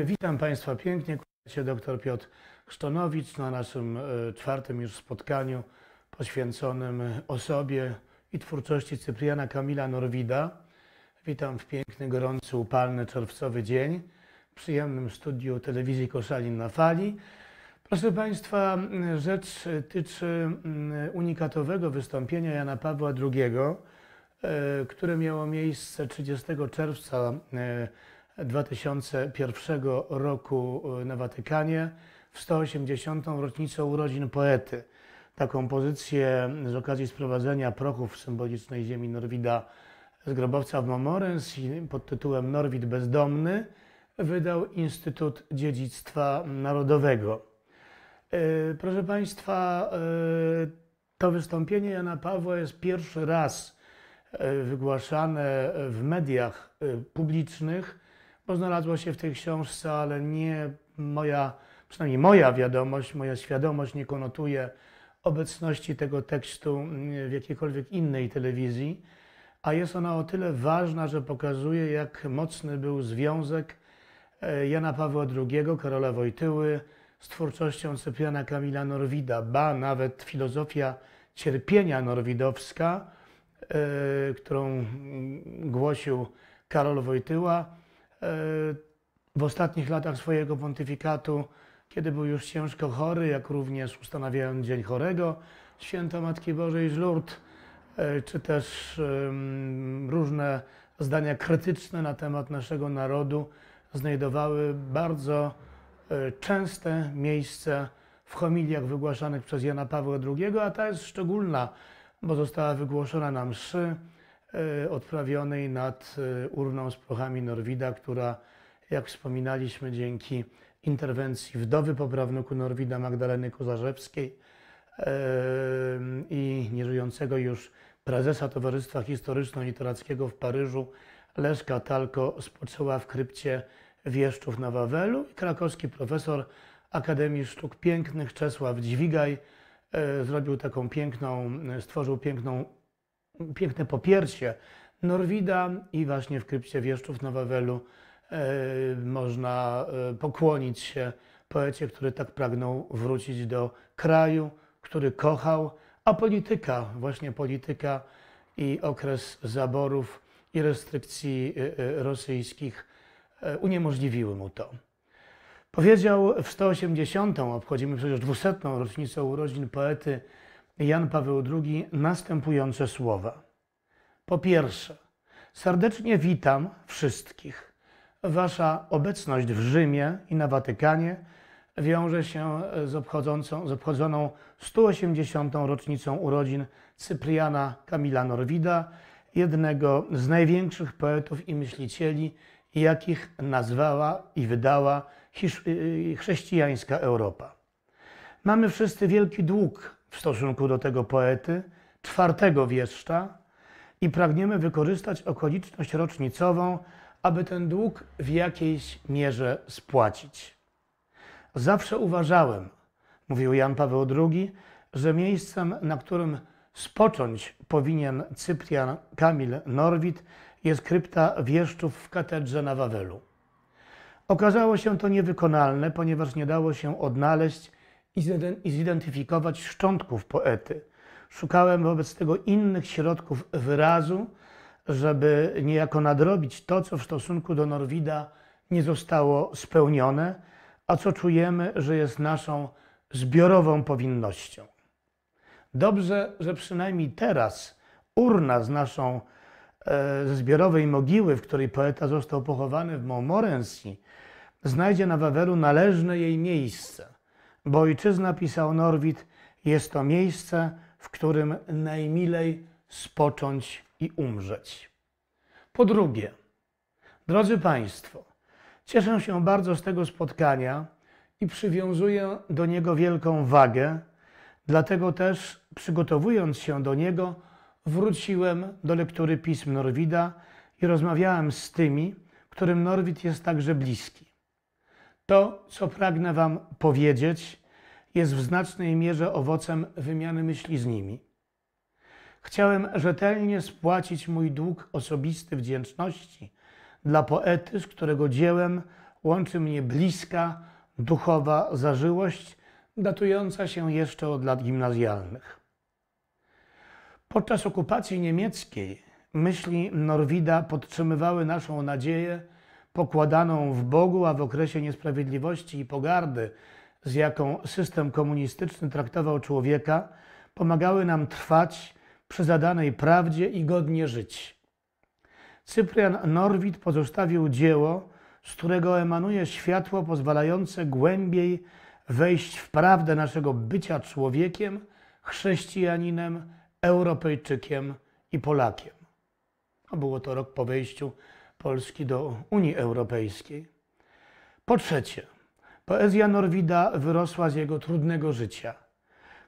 Witam Państwa pięknie, kłania się dr Piotr Chrztonowicz na naszym e, czwartym już spotkaniu poświęconym osobie i twórczości Cypriana Kamila Norwida. Witam w piękny, gorący, upalny czerwcowy dzień w przyjemnym studiu telewizji Koszalin na fali. Proszę Państwa, rzecz tyczy mm, unikatowego wystąpienia Jana Pawła II, e, które miało miejsce 30 czerwca e, 2001 roku y, na Watykanie w 180. rocznicę urodzin poety. Taką pozycję z okazji sprowadzenia prochów symbolicznej ziemi Norwida z grobowca w Momorens pod tytułem Norwid Bezdomny wydał Instytut Dziedzictwa Narodowego. Y, proszę Państwa, y, to wystąpienie Jana Pawła jest pierwszy raz wygłaszane w mediach publicznych bo znalazło się w tej książce, ale nie moja, przynajmniej moja wiadomość, moja świadomość nie konotuje obecności tego tekstu w jakiejkolwiek innej telewizji, a jest ona o tyle ważna, że pokazuje, jak mocny był związek e, Jana Pawła II, Karola Wojtyły z twórczością Cypriana Kamila Norwida, ba nawet filozofia cierpienia norwidowska, e, którą mm, głosił Karol Wojtyła E, w ostatnich latach swojego pontyfikatu, kiedy był już ciężko chory, jak również ustanawiając Dzień Chorego, Święta Matki Bożej z Lourdes, e, czy też różne zdania krytyczne na temat naszego narodu znajdowały bardzo e, częste miejsce w homiliach wygłaszanych przez Jana Pawła II, a ta jest szczególna, bo została wygłoszona na mszy, E, odprawionej nad e, urną z prochami Norwida, która, jak wspominaliśmy, dzięki interwencji wdowy po prawnuku Norwida Magdaleny Kuzarzewskiej e, i nieżyjącego już prezesa Towarzystwa Historyczno-Literackiego w Paryżu Leszka Talko spoczęła w krypcie Wieszczów na Wawelu i krakowski profesor Akademii Sztuk Pięknych Czesław Dźwigaj zrobił taką piękną, stworzył piękną piękne popiercie Norwida i właśnie w krypcie Wieszczów na Wawelu e, można e, pokłonić się poecie, który tak pragnął wrócić do kraju, który kochał, a polityka, właśnie polityka i okres zaborów i restrykcji e, rosyjskich uniemożliwiły mu to. Powiedział w 180, obchodzimy przecież 200. rocznicę urodzin poety Jan Paweł II następujące słowa. Po pierwsze, serdecznie witam wszystkich. Wasza obecność w Rzymie i na Watykanie wiąże się z, obchodzącą, z obchodzoną 180. rocznicą urodzin Cypriana Kamila Norwida, jednego z największych poetów i myślicieli, jakich nazwała i wydała y, chrześcijańska Europa. Mamy wszyscy wielki dług w stosunku do tego poety, czwartego wieszcza i pragniemy wykorzystać okoliczność rocznicową, aby ten dług w jakiejś mierze spłacić. Zawsze uważałem, mówił Jan Paweł II, że miejscem, na którym spocząć powinien Cyprian Kamil Norwid, jest krypta wieszczów w katedrze na Wawelu. Okazało się to niewykonalne, ponieważ nie dało się odnaleźć i zidentyfikować szczątków poety. Szukałem wobec tego innych środków wyrazu, żeby niejako nadrobić to, co w stosunku do Norwida nie zostało spełnione, a co czujemy, że jest naszą zbiorową powinnością. Dobrze, że przynajmniej teraz urna z naszą e, ze zbiorowej mogiły, w której poeta został pochowany w Montmorency, znajdzie na Wawelu należne jej miejsce bo ojczyzna, pisał Norwid, jest to miejsce, w którym najmilej spocząć i umrzeć. Po drugie, drodzy Państwo, cieszę się bardzo z tego spotkania i przywiązuję do niego wielką wagę, dlatego też przygotowując się do niego, wróciłem do lektury pism Norwida i rozmawiałem z tymi, którym Norwid jest także bliski. To, co pragnę Wam powiedzieć, jest w znacznej mierze owocem wymiany myśli z nimi. Chciałem rzetelnie spłacić mój dług osobisty wdzięczności dla poety, z którego dziełem łączy mnie bliska, duchowa zażyłość, datująca się jeszcze od lat gimnazjalnych. Podczas okupacji niemieckiej myśli Norwida podtrzymywały naszą nadzieję, pokładaną w Bogu, a w okresie niesprawiedliwości i pogardy, z jaką system komunistyczny traktował człowieka, pomagały nam trwać przy zadanej prawdzie i godnie żyć. Cyprian Norwid pozostawił dzieło, z którego emanuje światło pozwalające głębiej wejść w prawdę naszego bycia człowiekiem, chrześcijaninem, Europejczykiem i Polakiem. A było to rok po wejściu Polski do Unii Europejskiej. Po trzecie, poezja Norwida wyrosła z jego trudnego życia.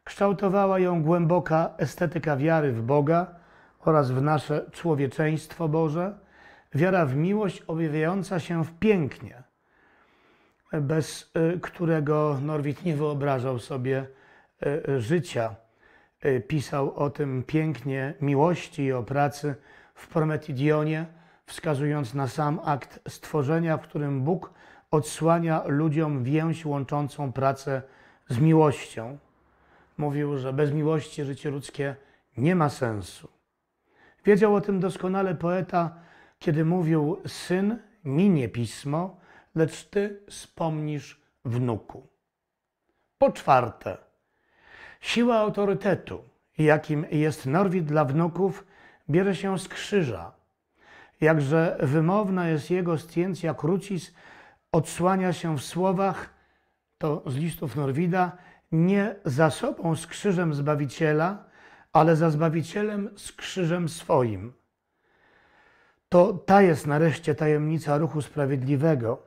Kształtowała ją głęboka estetyka wiary w Boga oraz w nasze człowieczeństwo Boże, wiara w miłość objawiająca się w pięknie, bez y, którego Norwid nie wyobrażał sobie y, y, życia. Pisał o tym pięknie miłości i o pracy w Prometidionie, wskazując na sam akt stworzenia, w którym Bóg odsłania ludziom więź łączącą pracę z miłością. Mówił, że bez miłości życie ludzkie nie ma sensu. Wiedział o tym doskonale poeta, kiedy mówił: Syn, minie pismo, lecz ty wspomnisz wnuku. Po czwarte, siła autorytetu, jakim jest Norwid dla wnuków, bierze się z krzyża, Jakże wymowna jest jego stjencja krucis, odsłania się w słowach, to z listów Norwida, nie za sobą z krzyżem Zbawiciela, ale za Zbawicielem z krzyżem swoim. To ta jest nareszcie tajemnica ruchu sprawiedliwego.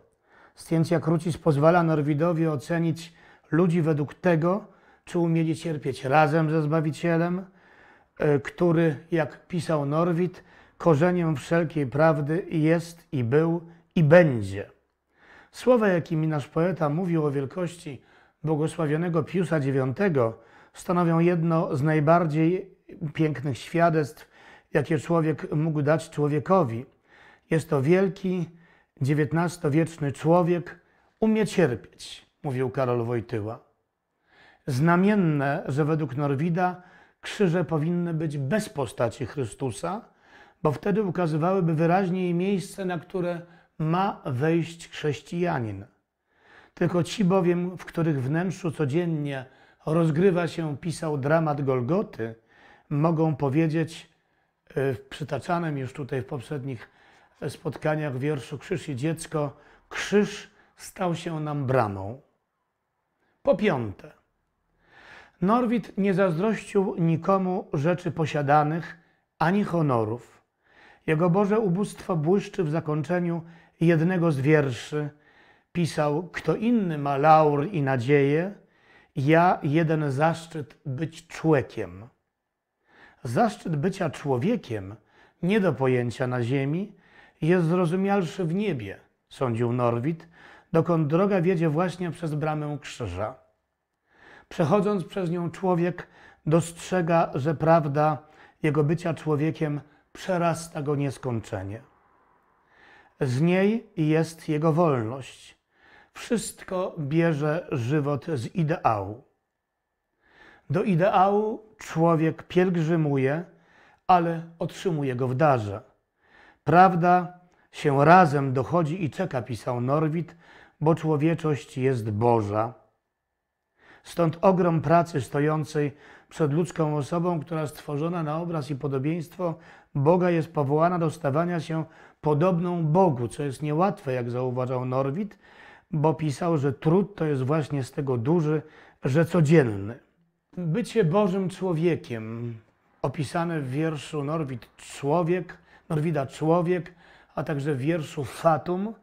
Stjencja krucis pozwala Norwidowi ocenić ludzi według tego, czy umieli cierpieć razem ze Zbawicielem, e, który, jak pisał Norwid, korzeniem wszelkiej prawdy jest i był i będzie. Słowa, jakimi nasz poeta mówił o wielkości błogosławionego Piusa IX, stanowią jedno z najbardziej pięknych świadectw, jakie człowiek mógł dać człowiekowi. Jest to wielki, XIX-wieczny człowiek, umie cierpieć, mówił Karol Wojtyła. Znamienne, że według Norwida krzyże powinny być bez postaci Chrystusa, bo wtedy ukazywałyby wyraźniej miejsce, na które ma wejść chrześcijanin. Tylko ci bowiem, w których wnętrzu codziennie rozgrywa się, pisał dramat Golgoty, mogą powiedzieć e, w przytaczanym już tutaj w poprzednich spotkaniach wierszu Krzyż i dziecko, krzyż stał się nam bramą. Po piąte, Norwid nie zazdrościł nikomu rzeczy posiadanych ani honorów jego Boże ubóstwo błyszczy w zakończeniu jednego z wierszy. Pisał, kto inny ma laur i nadzieję, ja jeden zaszczyt być człowiekiem. Zaszczyt bycia człowiekiem, nie do pojęcia na ziemi, jest zrozumialszy w niebie, sądził Norwid, dokąd droga wiedzie właśnie przez bramę krzyża. Przechodząc przez nią człowiek dostrzega, że prawda jego bycia człowiekiem – przerasta go nieskończenie. Z niej jest jego wolność. Wszystko bierze żywot z ideału. Do ideału człowiek pielgrzymuje, ale otrzymuje go w darze. Prawda się razem dochodzi i czeka, pisał Norwid, bo człowieczość jest Boża. Stąd ogrom pracy stojącej przed ludzką osobą, która stworzona na obraz i podobieństwo Boga jest powołana do stawania się podobną Bogu, co jest niełatwe, jak zauważał Norwid, bo pisał, że trud to jest właśnie z tego duży, że codzienny. Bycie Bożym człowiekiem, opisane w wierszu Norwid człowiek, Norwida człowiek, a także w wierszu Fatum,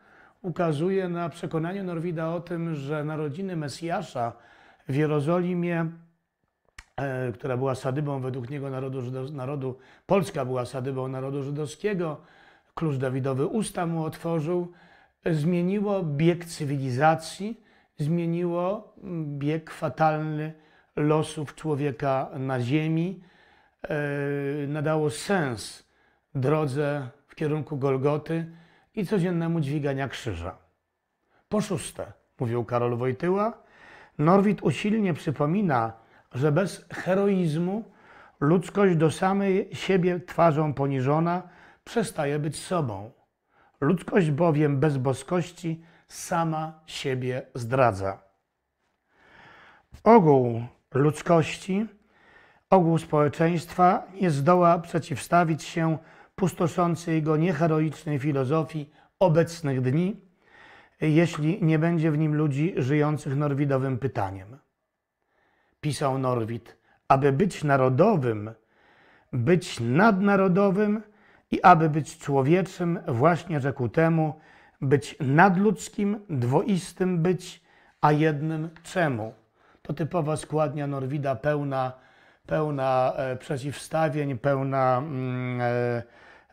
ukazuje na przekonaniu Norwida o tym, że narodziny Mesjasza w Jerozolimie E, która była sadybą według niego narodu, narodu, Polska była sadybą narodu żydowskiego, klucz Dawidowy usta mu otworzył, zmieniło bieg cywilizacji, zmieniło mm, bieg fatalny losów człowieka na ziemi, e, nadało sens drodze w kierunku Golgoty i codziennemu dźwigania krzyża. Po szóste, mówił Karol Wojtyła, Norwid usilnie przypomina, że bez heroizmu ludzkość do samej siebie twarzą poniżona przestaje być sobą. Ludzkość bowiem bez boskości sama siebie zdradza. Ogół ludzkości, ogół społeczeństwa nie zdoła przeciwstawić się pustoszącej go nieheroicznej filozofii obecnych dni, jeśli nie będzie w nim ludzi żyjących norwidowym pytaniem – pisał Norwid, aby być narodowym, być nadnarodowym i aby być człowieczym, właśnie rzekł temu, być nadludzkim, dwoistym być, a jednym czemu. To typowa składnia Norwida, pełna, pełna e, przeciwstawień, pełna, mm, e,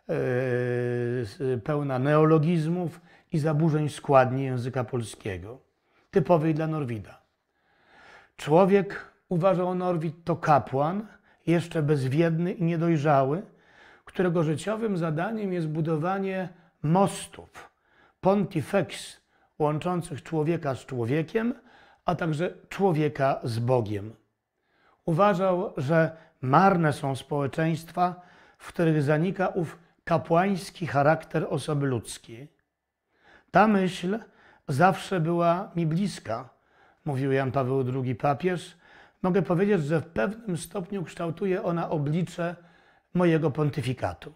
e, pełna neologizmów i zaburzeń składni języka polskiego. Typowej dla Norwida. Człowiek Uważał Norwid to kapłan, jeszcze bezwiedny i niedojrzały, którego życiowym zadaniem jest budowanie mostów, pontifex, łączących człowieka z człowiekiem, a także człowieka z Bogiem. Uważał, że marne są społeczeństwa, w których zanika ów kapłański charakter osoby ludzkiej. Ta myśl zawsze była mi bliska, mówił Jan Paweł II papież, mogę powiedzieć, że w pewnym stopniu kształtuje ona oblicze mojego pontyfikatu.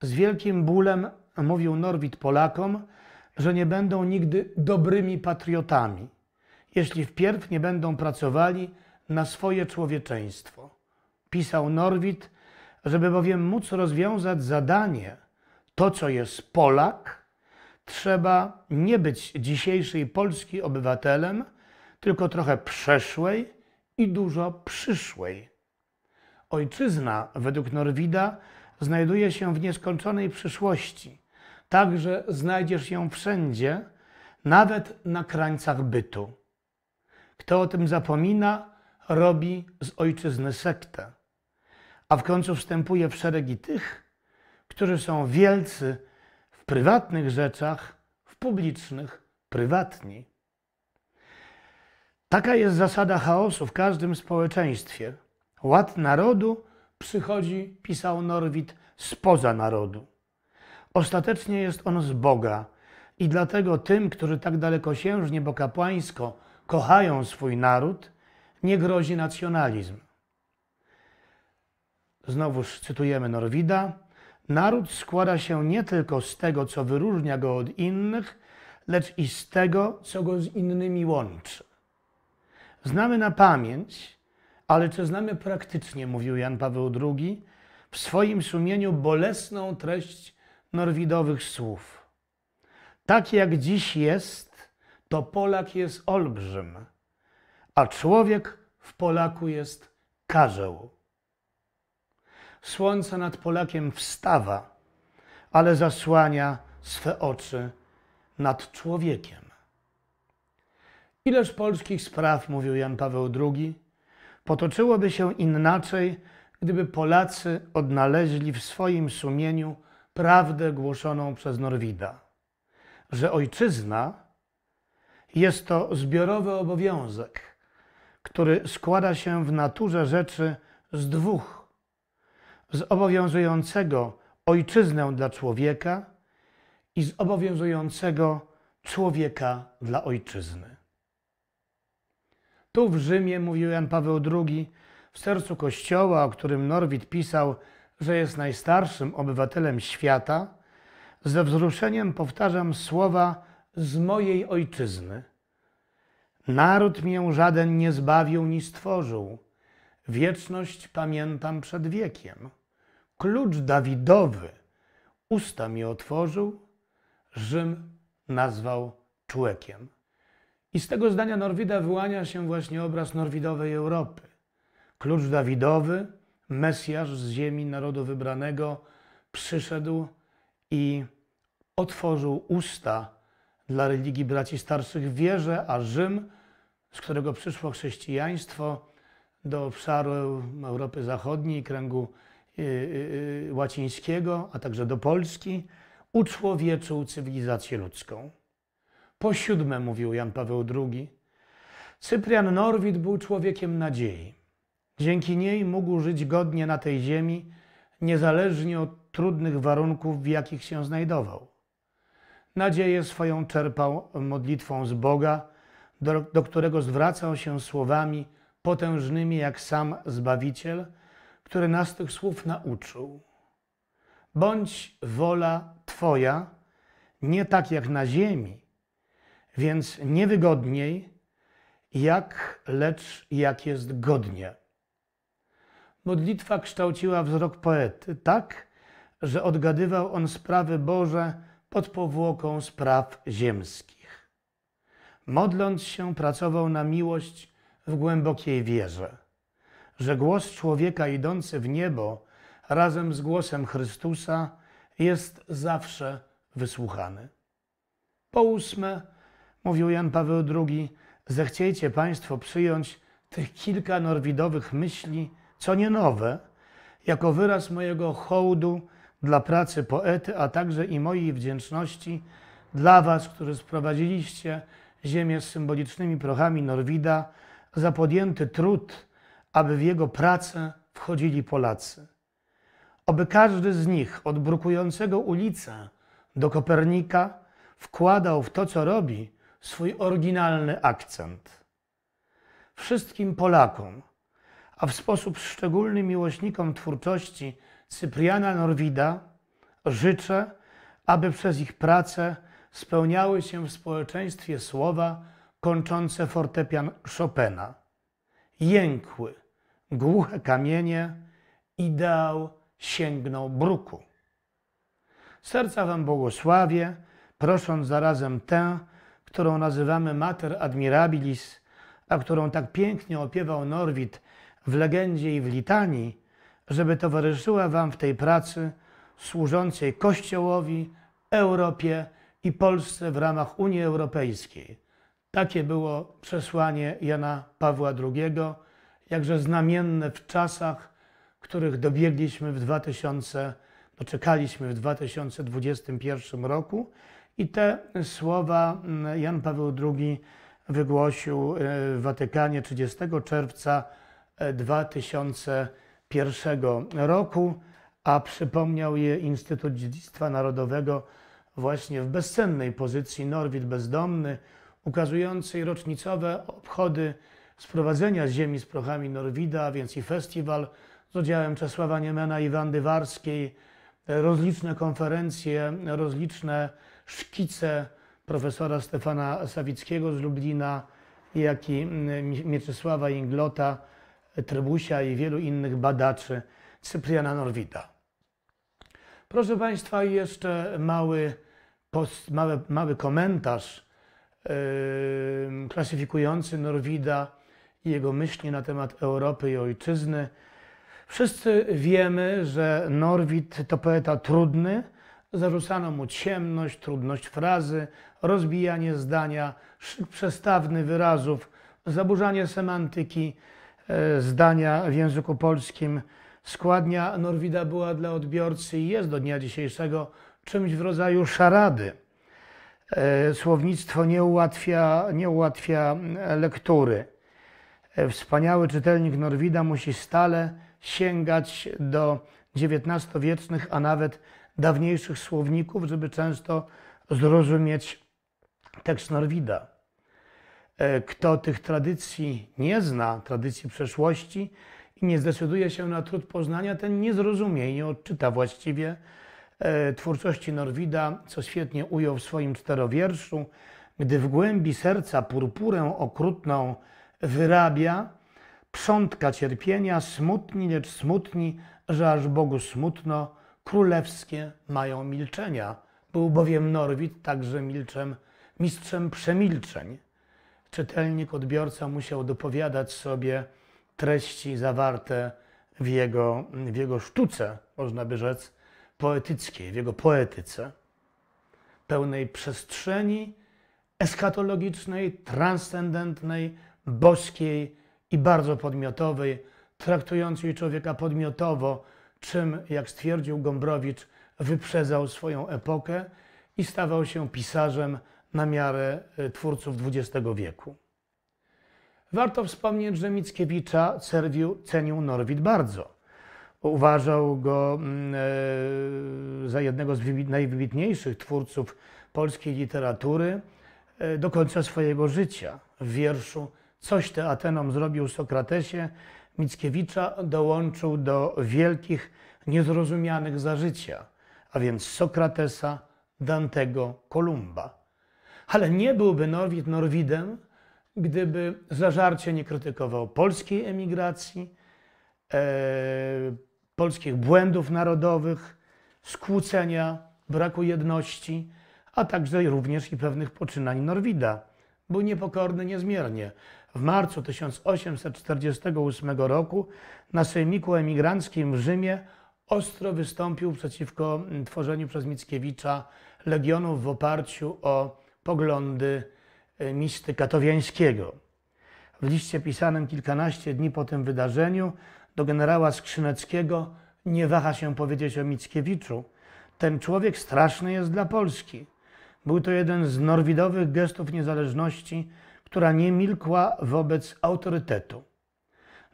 Z wielkim bólem mówił Norwid Polakom, że nie będą nigdy dobrymi patriotami, jeśli wpierw nie będą pracowali na swoje człowieczeństwo. Pisał Norwid, żeby bowiem móc rozwiązać zadanie, to co jest Polak, trzeba nie być dzisiejszej Polski obywatelem, tylko trochę przeszłej, i dużo przyszłej. Ojczyzna, według Norwida, znajduje się w nieskończonej przyszłości, także znajdziesz ją wszędzie, nawet na krańcach bytu. Kto o tym zapomina, robi z ojczyzny sektę, a w końcu wstępuje w szeregi tych, którzy są wielcy w prywatnych rzeczach, w publicznych prywatni. Taka jest zasada chaosu w każdym społeczeństwie. Ład narodu przychodzi, pisał Norwid, spoza narodu. Ostatecznie jest on z Boga i dlatego tym, którzy tak dalekosiężnie, bo kapłańsko kochają swój naród, nie grozi nacjonalizm. Znowuż cytujemy Norwida. Naród składa się nie tylko z tego, co wyróżnia go od innych, lecz i z tego, co go z innymi łączy. Znamy na pamięć, ale czy znamy praktycznie, mówił Jan Paweł II, w swoim sumieniu bolesną treść norwidowych słów. Tak jak dziś jest, to Polak jest olbrzym, a człowiek w Polaku jest karzeł. Słońce nad Polakiem wstawa, ale zasłania swe oczy nad człowiekiem. Ileż polskich spraw, mówił Jan Paweł II, potoczyłoby się inaczej, gdyby Polacy odnaleźli w swoim sumieniu prawdę głoszoną przez Norwida, że ojczyzna jest to zbiorowy obowiązek, który składa się w naturze rzeczy z dwóch: z obowiązującego ojczyznę dla człowieka i z obowiązującego człowieka dla ojczyzny. Tu w Rzymie mówił Jan Paweł II, w sercu kościoła, o którym Norwid pisał, że jest najstarszym obywatelem świata, ze wzruszeniem powtarzam słowa z mojej ojczyzny. Naród mię żaden nie zbawił ni stworzył. Wieczność pamiętam przed wiekiem. Klucz Dawidowy usta mi otworzył, Rzym nazwał człekiem. I z tego zdania Norwida wyłania się właśnie obraz norwidowej Europy. Klucz Dawidowy, Mesjasz z ziemi narodu wybranego, przyszedł i otworzył usta dla religii braci starszych. wierze, a Rzym, z którego przyszło chrześcijaństwo, do obszaru Europy Zachodniej, kręgu y, y, y, łacińskiego, a także do Polski, uczłowieczył cywilizację ludzką. Po siódme, mówił Jan Paweł II, Cyprian Norwid był człowiekiem nadziei. Dzięki niej mógł żyć godnie na tej ziemi, niezależnie od trudnych warunków, w jakich się znajdował. Nadzieję swoją czerpał modlitwą z Boga, do, do którego zwracał się słowami potężnymi jak sam Zbawiciel, który nas tych słów nauczył. Bądź wola Twoja, nie tak jak na ziemi, więc niewygodniej, jak, lecz jak jest godnie. Modlitwa kształciła wzrok poety tak, że odgadywał on sprawy Boże pod powłoką spraw ziemskich. Modląc się, pracował na miłość w głębokiej wierze, że głos człowieka idący w niebo razem z głosem Chrystusa jest zawsze wysłuchany. Po ósme, Mówił Jan Paweł II, zechciejcie Państwo przyjąć tych kilka norwidowych myśli, co nie nowe, jako wyraz mojego hołdu dla pracy poety, a także i mojej wdzięczności dla Was, którzy sprowadziliście ziemię z symbolicznymi prochami Norwida za podjęty trud, aby w jego pracę wchodzili Polacy. Oby każdy z nich, od brukującego ulicę do Kopernika, wkładał w to, co robi, swój oryginalny akcent. Wszystkim Polakom, a w sposób szczególny miłośnikom twórczości Cypriana Norwida życzę, aby przez ich pracę spełniały się w społeczeństwie słowa kończące fortepian Chopina. Jękły, głuche kamienie, ideał sięgnął bruku. Serca Wam błogosławię, prosząc zarazem tę, którą nazywamy Mater Admirabilis, a którą tak pięknie opiewał Norwid w legendzie i w litanii, żeby towarzyszyła Wam w tej pracy służącej Kościołowi, Europie i Polsce w ramach Unii Europejskiej. Takie było przesłanie Jana Pawła II, jakże znamienne w czasach, których dobiegliśmy w 2000, doczekaliśmy w 2021 roku. I te słowa mm, Jan Paweł II wygłosił e, w Watykanie 30 czerwca 2001 e, roku, a przypomniał je Instytut Dziedzictwa Narodowego właśnie w bezcennej pozycji Norwid Bezdomny, ukazującej rocznicowe obchody sprowadzenia z ziemi z prochami Norwida, a więc i festiwal z udziałem Czesława Niemena i Wandy Warskiej, e, rozliczne konferencje, rozliczne szkice profesora Stefana Sawickiego z Lublina, jak i mm, Mieczysława Inglota, Trybusia i wielu innych badaczy, Cypriana Norwida. Proszę Państwa, jeszcze mały, post, mały, mały komentarz yy, klasyfikujący Norwida i jego myśli na temat Europy i ojczyzny. Wszyscy wiemy, że Norwid to poeta trudny, zarzucano mu ciemność, trudność frazy, rozbijanie zdania, szyk przestawny wyrazów, zaburzanie semantyki e, zdania w języku polskim. Składnia Norwida była dla odbiorcy i jest do dnia dzisiejszego czymś w rodzaju szarady. E, słownictwo nie ułatwia, nie ułatwia lektury. E, wspaniały czytelnik Norwida musi stale sięgać do XIX-wiecznych, a nawet dawniejszych słowników, żeby często zrozumieć tekst Norwida. E, kto tych tradycji nie zna, tradycji przeszłości i nie zdecyduje się na trud poznania, ten nie zrozumie i nie odczyta właściwie e, twórczości Norwida, co świetnie ujął w swoim czterowierszu, gdy w głębi serca purpurę okrutną wyrabia, przątka cierpienia, smutni, lecz smutni, że aż Bogu smutno, królewskie mają milczenia. Był bowiem Norwid także milczem, mistrzem przemilczeń. Czytelnik, odbiorca musiał dopowiadać sobie treści zawarte w jego, w jego sztuce, można by rzec, poetyckiej, w jego poetyce, pełnej przestrzeni eskatologicznej, transcendentnej, boskiej i bardzo podmiotowej, traktującej człowieka podmiotowo, czym, jak stwierdził Gombrowicz, wyprzedzał swoją epokę i stawał się pisarzem na miarę y, twórców XX wieku. Warto wspomnieć, że Mickiewicza Cerwiu cenił Norwid bardzo. Uważał go mm, e, za jednego z najwybitniejszych twórców polskiej literatury e, do końca swojego życia. W wierszu Coś te Atenom zrobił Sokratesie Mickiewicza dołączył do wielkich, niezrozumianych za życia, a więc Sokratesa, Dantego, Kolumba. Ale nie byłby Norwid Norwidem, gdyby zażarcie nie krytykował polskiej emigracji, e, polskich błędów narodowych, skłócenia, braku jedności, a także również i pewnych poczynań Norwida. Był niepokorny niezmiernie, w marcu 1848 roku na sejmiku emigranckim w Rzymie ostro wystąpił przeciwko mm, tworzeniu przez Mickiewicza legionów w oparciu o poglądy y, misty katowiańskiego. W liście pisanym kilkanaście dni po tym wydarzeniu do generała Skrzyneckiego nie waha się powiedzieć o Mickiewiczu. Ten człowiek straszny jest dla Polski. Był to jeden z norwidowych gestów niezależności która nie milkła wobec autorytetu.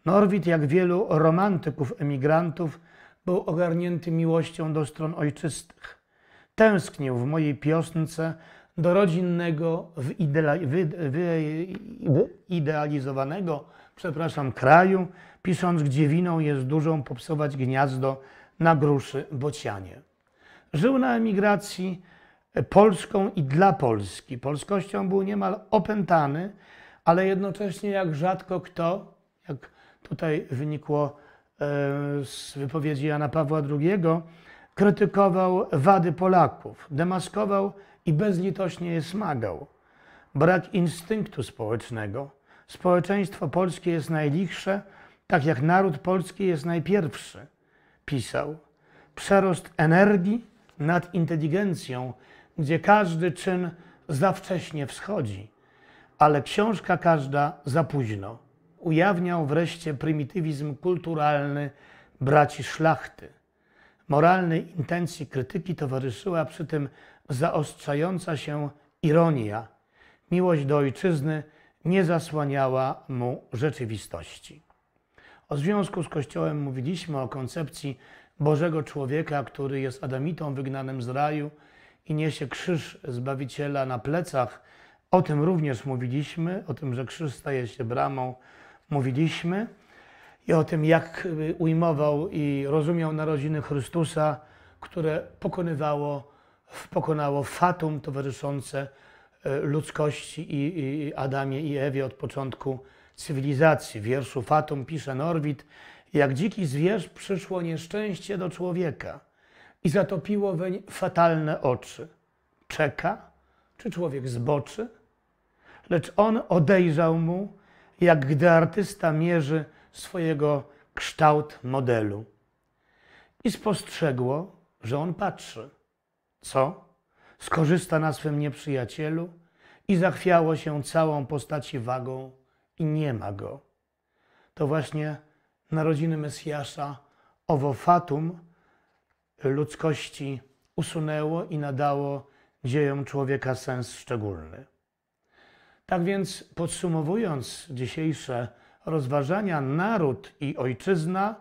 Norwid, jak wielu romantyków emigrantów, był ogarnięty miłością do stron ojczystych. Tęsknił w mojej piosnce do rodzinnego, wyidealizowanego przepraszam, kraju, pisząc, gdzie winą jest dużą popsować gniazdo na gruszy bocianie. Żył na emigracji, Polską i dla Polski. Polskością był niemal opętany, ale jednocześnie jak rzadko kto, jak tutaj wynikło e, z wypowiedzi Jana Pawła II, krytykował wady Polaków, demaskował i bezlitośnie je smagał. Brak instynktu społecznego. Społeczeństwo polskie jest najlichsze, tak jak naród polski jest najpierwszy, pisał. Przerost energii nad inteligencją gdzie każdy czyn za wcześnie wschodzi, ale książka każda za późno. Ujawniał wreszcie prymitywizm kulturalny braci szlachty. Moralnej intencji krytyki towarzyszyła przy tym zaostrzająca się ironia. Miłość do ojczyzny nie zasłaniała mu rzeczywistości. O związku z Kościołem mówiliśmy o koncepcji Bożego człowieka, który jest Adamitą wygnanym z raju, i niesie krzyż Zbawiciela na plecach. O tym również mówiliśmy, o tym, że krzyż staje się bramą, mówiliśmy i o tym, jak y, ujmował i rozumiał narodziny Chrystusa, które pokonywało, pokonało fatum towarzyszące y, ludzkości i, i Adamie i Ewie od początku cywilizacji. W wierszu Fatum pisze Norwid, jak dziki zwierz przyszło nieszczęście do człowieka – i zatopiło weń fatalne oczy. Czeka, czy człowiek zboczy? Lecz on odejrzał mu, jak gdy artysta mierzy swojego kształt modelu. I spostrzegło, że on patrzy. Co? Skorzysta na swym nieprzyjacielu i zachwiało się całą postaci wagą i nie ma go. To właśnie narodziny Mesjasza, owo fatum, ludzkości usunęło i nadało dziejom człowieka sens szczególny. Tak więc, podsumowując dzisiejsze rozważania, naród i ojczyzna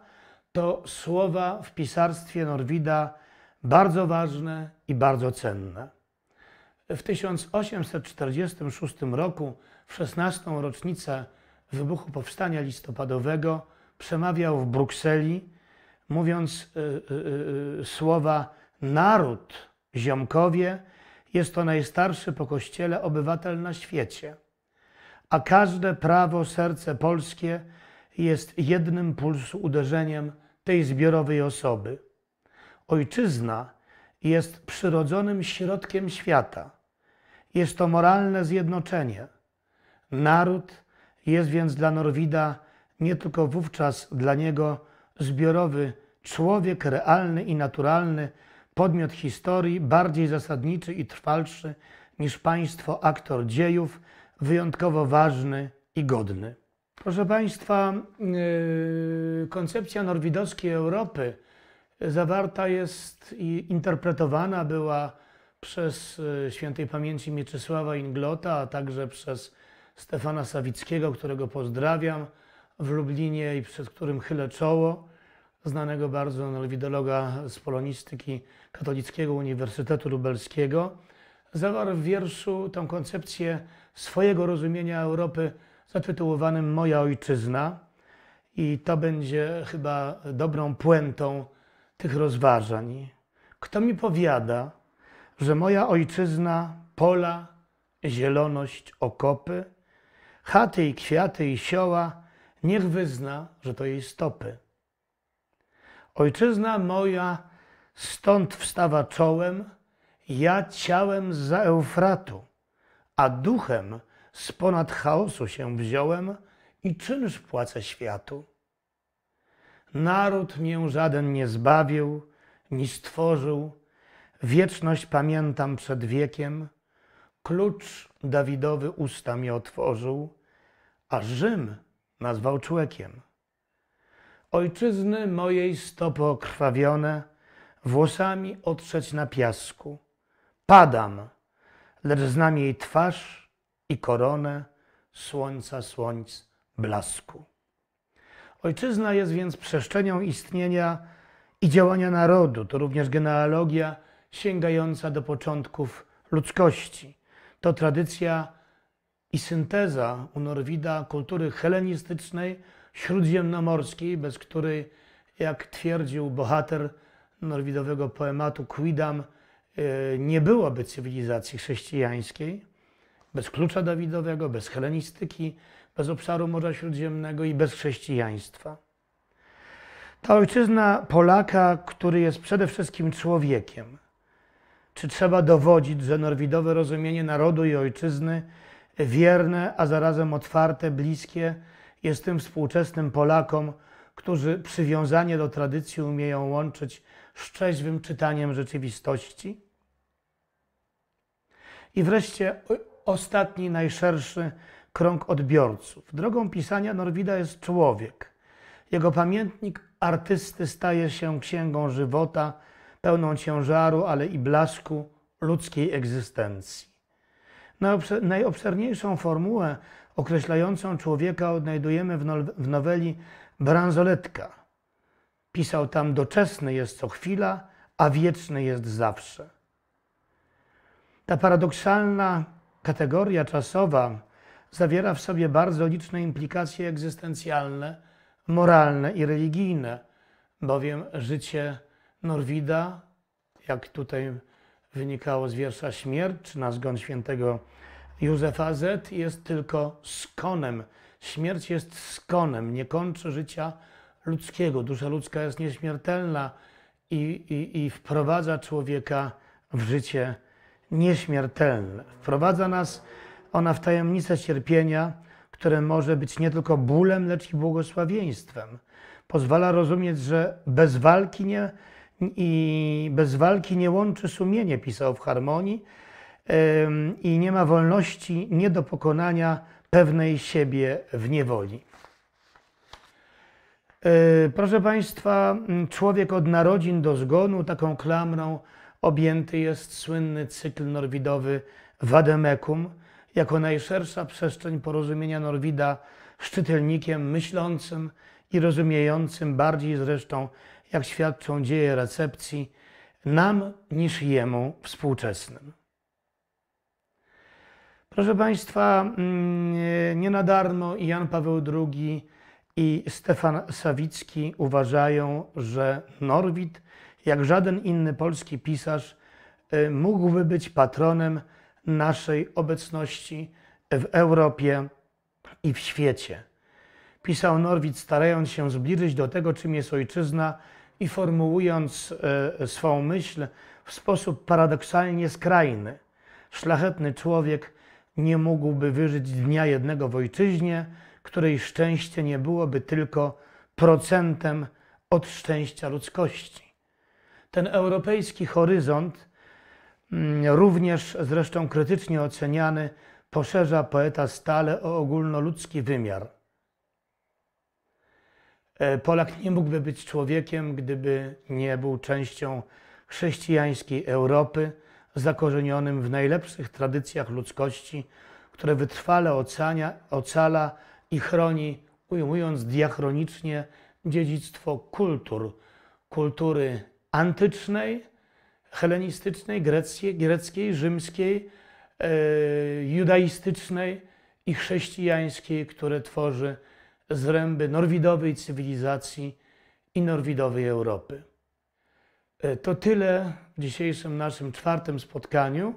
to słowa w pisarstwie Norwida bardzo ważne i bardzo cenne. W 1846 roku, w 16. rocznicę wybuchu Powstania Listopadowego, przemawiał w Brukseli mówiąc y, y, y, słowa naród, ziomkowie, jest to najstarszy po kościele obywatel na świecie. A każde prawo serce polskie jest jednym pulsu uderzeniem tej zbiorowej osoby. Ojczyzna jest przyrodzonym środkiem świata. Jest to moralne zjednoczenie. Naród jest więc dla Norwida nie tylko wówczas dla niego zbiorowy człowiek realny i naturalny, podmiot historii, bardziej zasadniczy i trwalszy niż państwo, aktor dziejów, wyjątkowo ważny i godny. Proszę Państwa, yy, koncepcja norwidowskiej Europy zawarta jest i interpretowana była przez yy, świętej pamięci Mieczysława Inglota, a także przez Stefana Sawickiego, którego pozdrawiam w Lublinie i przed którym chylę czoło znanego bardzo nowidologa z polonistyki Katolickiego Uniwersytetu Lubelskiego, zawarł w wierszu tą koncepcję swojego rozumienia Europy zatytułowanym Moja Ojczyzna i to będzie chyba dobrą puentą tych rozważań. Kto mi powiada, że moja ojczyzna pola, zieloność, okopy, chaty i kwiaty i sioła, niech wyzna, że to jej stopy Ojczyzna moja stąd wstawa czołem, ja ciałem z Eufratu, a duchem z ponad chaosu się wziąłem i czynsz płacę światu. Naród mię żaden nie zbawił, ni stworzył, wieczność pamiętam przed wiekiem, klucz Dawidowy usta mi otworzył, a Rzym nazwał człekiem. Ojczyzny mojej stopo krwawione włosami otrzeć na piasku. Padam, lecz znam jej twarz i koronę słońca słońc blasku. Ojczyzna jest więc przestrzenią istnienia i działania narodu. To również genealogia sięgająca do początków ludzkości. To tradycja i synteza u Norwida kultury helenistycznej, śródziemnomorskiej, bez której, jak twierdził bohater norwidowego poematu Quidam, e, nie byłoby cywilizacji chrześcijańskiej, bez klucza Dawidowego, bez helenistyki, bez obszaru Morza Śródziemnego i bez chrześcijaństwa. Ta ojczyzna Polaka, który jest przede wszystkim człowiekiem. Czy trzeba dowodzić, że norwidowe rozumienie narodu i ojczyzny, wierne, a zarazem otwarte, bliskie, jest tym współczesnym Polakom, którzy przywiązanie do tradycji umieją łączyć z trzeźwym czytaniem rzeczywistości? I wreszcie ostatni, najszerszy krąg odbiorców. Drogą pisania Norwida jest człowiek. Jego pamiętnik artysty staje się księgą żywota, pełną ciężaru, ale i blasku ludzkiej egzystencji. Najobszerniejszą formułę określającą człowieka odnajdujemy w, noweli Bransoletka. Pisał tam: Doczesny jest co chwila, a wieczny jest zawsze. Ta paradoksalna kategoria czasowa zawiera w sobie bardzo liczne implikacje egzystencjalne, moralne i religijne, bowiem życie Norwida, jak tutaj wynikało z wiersza Śmierć na zgon świętego Józefa Z jest tylko skonem. Śmierć jest skonem, nie kończy życia ludzkiego. Dusza ludzka jest nieśmiertelna i, i, i wprowadza człowieka w życie nieśmiertelne. Wprowadza nas ona w tajemnicę cierpienia, które może być nie tylko bólem, lecz i błogosławieństwem. Pozwala rozumieć, że bez walki nie, i bez walki nie łączy sumienie, pisał w harmonii, i nie ma wolności nie do pokonania pewnej siebie w niewoli. E, proszę Państwa, człowiek od narodzin do zgonu, taką klamrą objęty jest słynny cykl norwidowy Vademecum, jako najszersza przestrzeń porozumienia Norwida z czytelnikiem myślącym i rozumiejącym bardziej zresztą, jak świadczą dzieje recepcji, nam niż jemu współczesnym. Proszę Państwa, mm, e, nie na darmo i Jan Paweł II i Stefan Sawicki uważają, że Norwid, jak żaden inny polski pisarz, e, mógłby być patronem naszej obecności w Europie i w świecie. Pisał Norwid, starając się zbliżyć do tego, czym jest ojczyzna i formułując e, swą myśl w sposób paradoksalnie skrajny. Szlachetny człowiek nie mógłby wyżyć dnia jednego w ojczyźnie, której szczęście nie byłoby tylko procentem od szczęścia ludzkości. Ten europejski horyzont, mm, również zresztą krytycznie oceniany, poszerza poeta stale o ogólnoludzki wymiar. E, Polak nie mógłby być człowiekiem, gdyby nie był częścią chrześcijańskiej Europy, zakorzenionym w najlepszych tradycjach ludzkości, które wytrwale ocania, ocala i chroni, ujmując diachronicznie dziedzictwo kultur, kultury antycznej, helenistycznej, greckiej, greckiej rzymskiej, yy, judaistycznej i chrześcijańskiej, które tworzy zręby norwidowej cywilizacji i norwidowej Europy. E, to tyle w dzisiejszym naszym czwartym spotkaniu.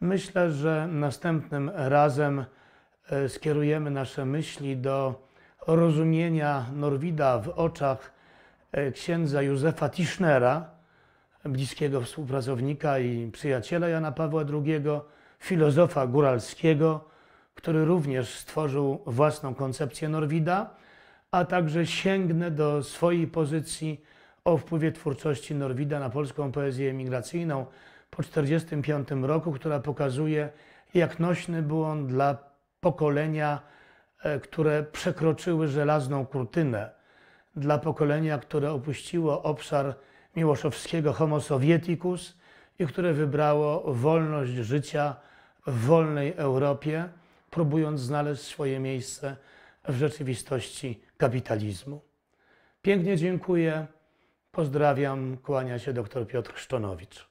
Myślę, że następnym razem e, skierujemy nasze myśli do rozumienia Norwida w oczach e, księdza Józefa Tischnera, bliskiego współpracownika i przyjaciela Jana Pawła II, filozofa góralskiego, który również stworzył własną koncepcję Norwida, a także sięgnę do swojej pozycji o wpływie twórczości Norwida na polską poezję emigracyjną po 1945 roku, która pokazuje, jak nośny był on dla pokolenia, e, które przekroczyły żelazną kurtynę, dla pokolenia, które opuściło obszar Miłoszowskiego Homo Sovieticus i które wybrało wolność życia w wolnej Europie, próbując znaleźć swoje miejsce w rzeczywistości kapitalizmu. Pięknie dziękuję. Pozdrawiam, kłania się dr Piotr Szczonowicz.